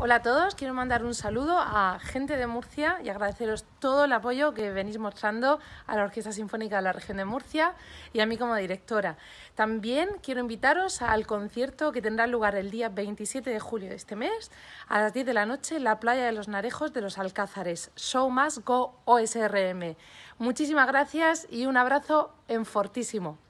Hola a todos, quiero mandar un saludo a gente de Murcia y agradeceros todo el apoyo que venís mostrando a la Orquesta Sinfónica de la Región de Murcia y a mí como directora. También quiero invitaros al concierto que tendrá lugar el día 27 de julio de este mes a las 10 de la noche en la Playa de los Narejos de los Alcázares. Show Más Go OSRM. Muchísimas gracias y un abrazo en fortísimo.